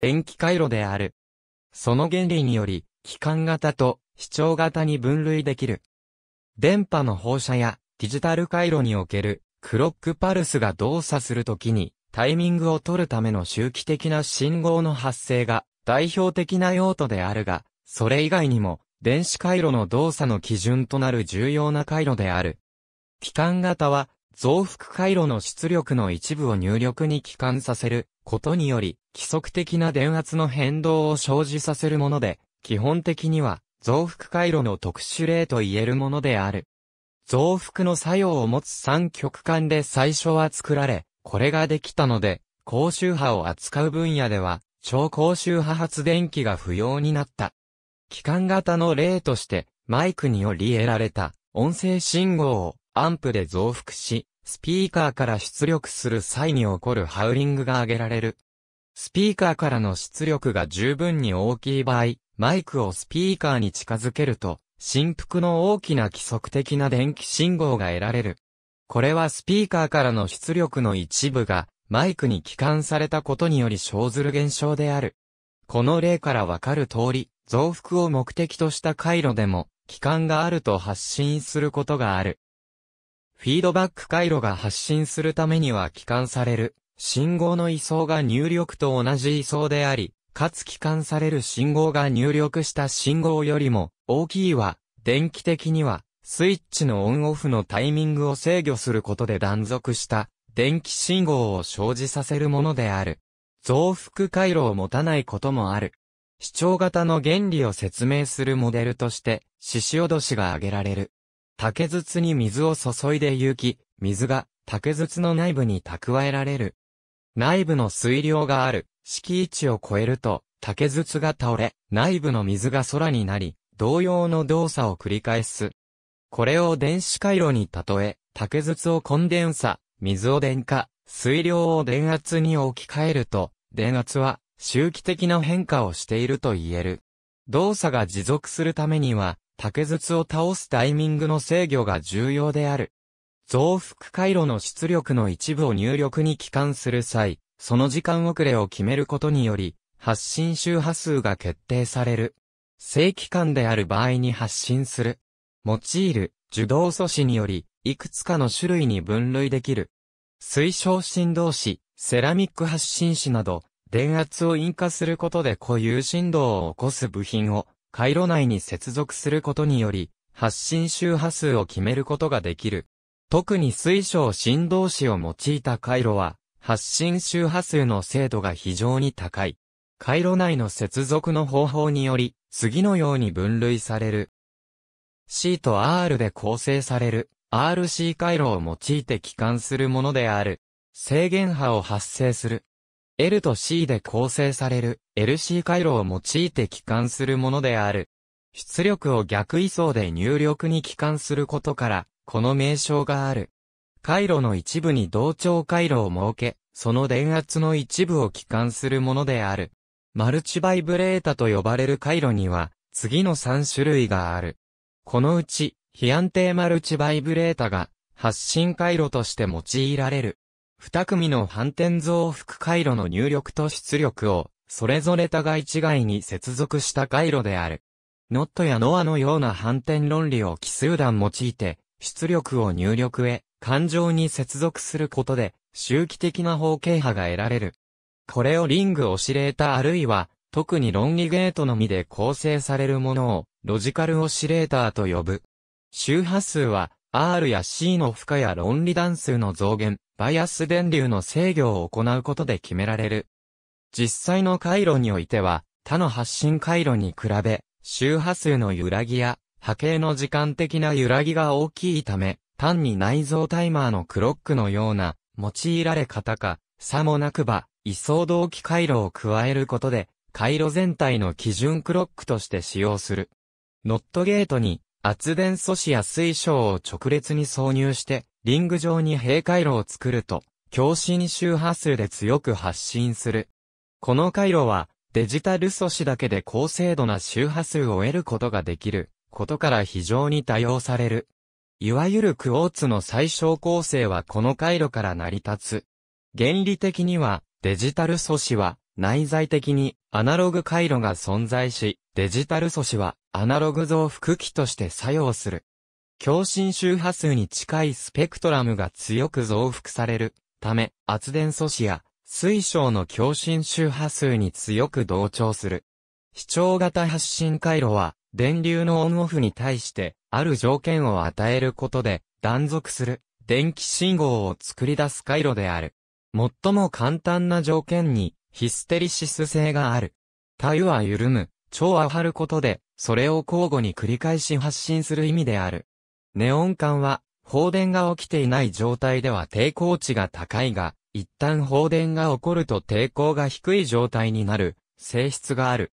塩基回路である。その原理により、機関型と視聴型に分類できる。電波の放射やディジタル回路におけるクロックパルスが動作するときにタイミングを取るための周期的な信号の発生が代表的な用途であるが、それ以外にも電子回路の動作の基準となる重要な回路である。機関型は増幅回路の出力の一部を入力に帰還させることにより規則的な電圧の変動を生じさせるもので、基本的には増幅回路の特殊例と言えるものである。増幅の作用を持つ三極管で最初は作られ、これができたので、高周波を扱う分野では、超高周波発電機が不要になった。機関型の例として、マイクにより得られた音声信号をアンプで増幅し、スピーカーから出力する際に起こるハウリングが挙げられる。スピーカーからの出力が十分に大きい場合、マイクをスピーカーに近づけると、振幅の大きな規則的な電気信号が得られる。これはスピーカーからの出力の一部が、マイクに帰還されたことにより生ずる現象である。この例からわかる通り、増幅を目的とした回路でも、帰還があると発信することがある。フィードバック回路が発信するためには帰還される信号の位相が入力と同じ位相であり、かつ帰還される信号が入力した信号よりも大きいは、電気的には、スイッチのオンオフのタイミングを制御することで断続した電気信号を生じさせるものである。増幅回路を持たないこともある。視聴型の原理を説明するモデルとして、獅子おどしが挙げられる。竹筒に水を注いで行き、水が竹筒の内部に蓄えられる。内部の水量がある、敷位置を超えると、竹筒が倒れ、内部の水が空になり、同様の動作を繰り返す。これを電子回路に例え、竹筒をコンデンサ、水を電化、水量を電圧に置き換えると、電圧は周期的な変化をしていると言える。動作が持続するためには、竹筒を倒すタイミングの制御が重要である。増幅回路の出力の一部を入力に帰還する際、その時間遅れを決めることにより、発信周波数が決定される。正規間である場合に発信する。用いる受動素子により、いくつかの種類に分類できる。推奨振動子、セラミック発信子など、電圧を引火することで固有振動を起こす部品を回路内に接続することにより、発信周波数を決めることができる。特に水晶振動子を用いた回路は、発信周波数の精度が非常に高い。回路内の接続の方法により、次のように分類される。C と R で構成される RC 回路を用いて帰還するものである。制限波を発生する。L と C で構成される LC 回路を用いて帰還するものである。出力を逆位相で入力に帰還することから、この名称がある。回路の一部に同調回路を設け、その電圧の一部を帰還するものである。マルチバイブレータと呼ばれる回路には、次の3種類がある。このうち、非安定マルチバイブレータが、発信回路として用いられる。二組の反転増幅回路の入力と出力を、それぞれ互い違いに接続した回路である。ノットやノアのような反転論理を奇数段用いて、出力を入力へ、感情に接続することで、周期的な方形波が得られる。これをリングオシレーターあるいは、特に論理ゲートのみで構成されるものを、ロジカルオシレーターと呼ぶ。周波数は、R や C の負荷や論理段数の増減、バイアス電流の制御を行うことで決められる。実際の回路においては、他の発信回路に比べ、周波数の揺らぎや波形の時間的な揺らぎが大きいため、単に内蔵タイマーのクロックのような、用いられ方か、さもなくば、位相同期回路を加えることで、回路全体の基準クロックとして使用する。ノットゲートに圧電素子や水晶を直列に挿入して、リング状に閉回路を作ると、共振周波数で強く発信する。この回路は、デジタル素子だけで高精度な周波数を得ることができる。ことから非常に多用される。いわゆるクォーツの最小構成はこの回路から成り立つ。原理的には、デジタル素子は、内在的にアナログ回路が存在し、デジタル素子はアナログ増幅器として作用する。共振周波数に近いスペクトラムが強く増幅されるため、圧電素子や水晶の共振周波数に強く同調する。視聴型発信回路は、電流のオンオフに対して、ある条件を与えることで、断続する、電気信号を作り出す回路である。最も簡単な条件に、ヒステリシス性がある。体は緩む、腸は張ることで、それを交互に繰り返し発信する意味である。ネオン管は、放電が起きていない状態では抵抗値が高いが、一旦放電が起こると抵抗が低い状態になる、性質がある。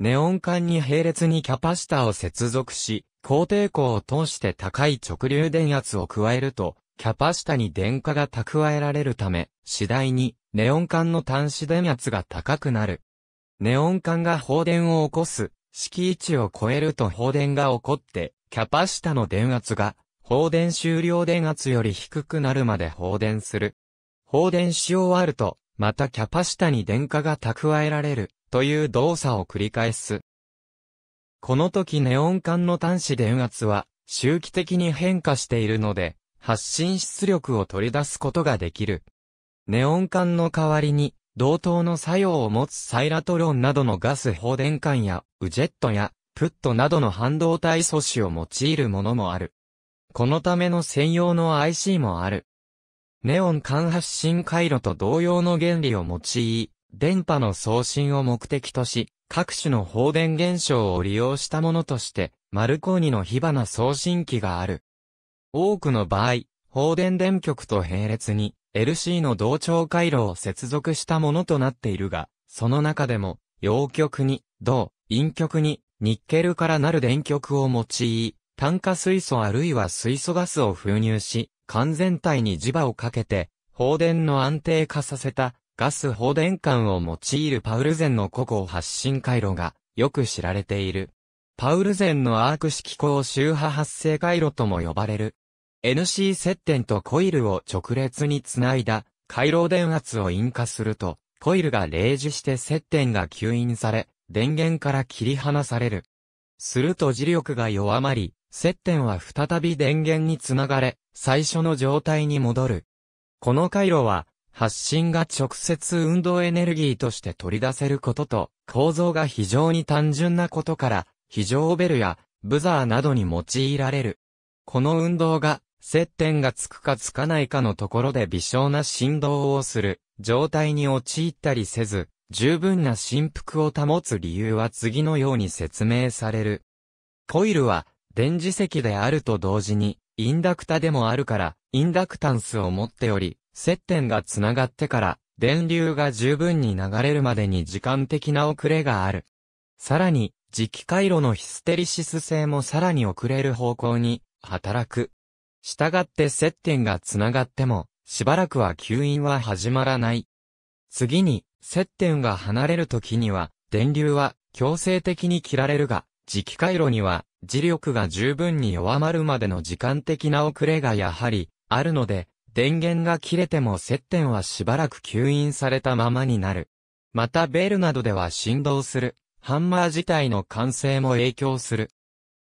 ネオン管に並列にキャパシタを接続し、高抵抗を通して高い直流電圧を加えると、キャパシタに電荷が蓄えられるため、次第にネオン管の端子電圧が高くなる。ネオン管が放電を起こす、式位置を超えると放電が起こって、キャパシタの電圧が放電終了電圧より低くなるまで放電する。放電し終わると、またキャパシタに電荷が蓄えられる。という動作を繰り返す。この時ネオン管の端子電圧は周期的に変化しているので、発信出力を取り出すことができる。ネオン管の代わりに、同等の作用を持つサイラトロンなどのガス放電管や、ウジェットや、プットなどの半導体素子を用いるものもある。このための専用の IC もある。ネオン管発信回路と同様の原理を用い、電波の送信を目的とし、各種の放電現象を利用したものとして、マルコーニの火花送信機がある。多くの場合、放電電極と並列に LC の同調回路を接続したものとなっているが、その中でも、陽極に、銅、陰極に、ニッケルからなる電極を用い、炭化水素あるいは水素ガスを封入し、完全体に磁場をかけて、放電の安定化させたガス放電管を用いるパウルゼンの個々発信回路がよく知られている。パウルゼンのアーク式高周波発生回路とも呼ばれる。NC 接点とコイルを直列につないだ回路電圧を引火すると、コイルが例示して接点が吸引され、電源から切り離される。すると磁力が弱まり、接点は再び電源につながれ、最初の状態に戻る。この回路は、発信が直接運動エネルギーとして取り出せることと、構造が非常に単純なことから、非常ベルやブザーなどに用いられる。この運動が、接点がつくかつかないかのところで微小な振動をする状態に陥ったりせず、十分な振幅を保つ理由は次のように説明される。コイルは電磁石であると同時にインダクタでもあるからインダクタンスを持っており、接点がつながってから、電流が十分に流れるまでに時間的な遅れがある。さらに、磁気回路のヒステリシス性もさらに遅れる方向に働く。したがって接点がつながっても、しばらくは吸引は始まらない。次に、接点が離れる時には、電流は強制的に切られるが、磁気回路には、磁力が十分に弱まるまでの時間的な遅れがやはり、あるので、電源が切れても接点はしばらく吸引されたままになる。またベルなどでは振動する、ハンマー自体の完成も影響する。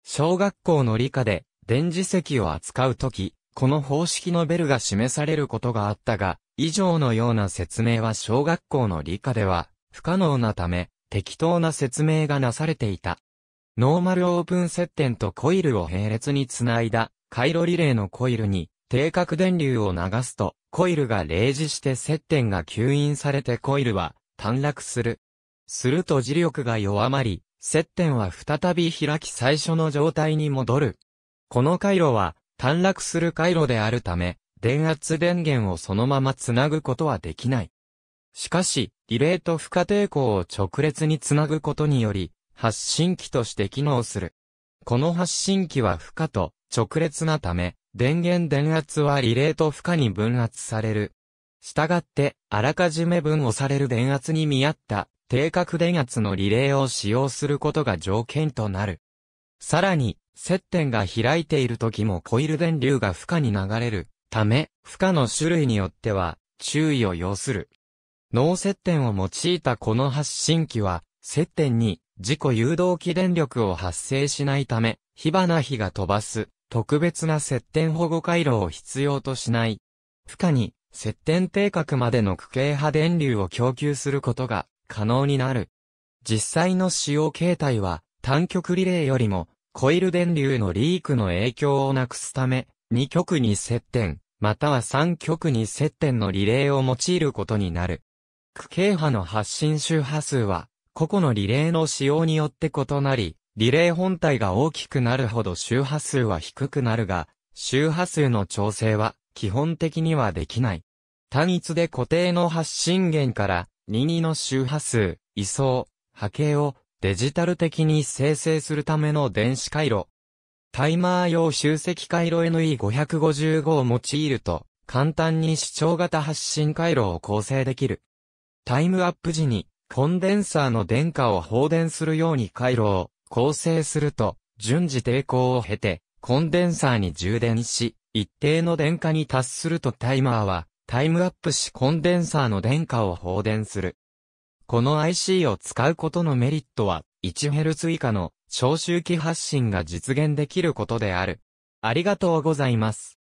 小学校の理科で、電磁石を扱うとき、この方式のベルが示されることがあったが、以上のような説明は小学校の理科では不可能なため、適当な説明がなされていた。ノーマルオープン接点とコイルを並列につないだ、回路リレーのコイルに、定格電流を流すと、コイルが0時して接点が吸引されてコイルは短絡する。すると磁力が弱まり、接点は再び開き最初の状態に戻る。この回路は短絡する回路であるため、電圧電源をそのままつなぐことはできない。しかし、リレーと負荷抵抗を直列につなぐことにより、発信機として機能する。この発信機は負荷と直列なため、電源電圧はリレーと負荷に分圧される。したがって、あらかじめ分をされる電圧に見合った定格電圧のリレーを使用することが条件となる。さらに、接点が開いている時もコイル電流が負荷に流れるため、負荷の種類によっては注意を要する。脳接点を用いたこの発信機は、接点に自己誘導起電力を発生しないため、火花火が飛ばす特別な接点保護回路を必要としない。負荷に接点定格までの区形波電流を供給することが可能になる。実際の使用形態は単極リレーよりもコイル電流のリークの影響をなくすため、2極に接点、または3極に接点のリレーを用いることになる。区形波の発信周波数は、個々のリレーの使用によって異なり、リレー本体が大きくなるほど周波数は低くなるが、周波数の調整は基本的にはできない。単一で固定の発信源から任意の周波数、位相、波形をデジタル的に生成するための電子回路。タイマー用集積回路 NE555 を用いると、簡単に視聴型発信回路を構成できる。タイムアップ時に、コンデンサーの電荷を放電するように回路を構成すると、順次抵抗を経て、コンデンサーに充電し、一定の電荷に達するとタイマーは、タイムアップしコンデンサーの電荷を放電する。この IC を使うことのメリットは、1Hz 以下の小周期発信が実現できることである。ありがとうございます。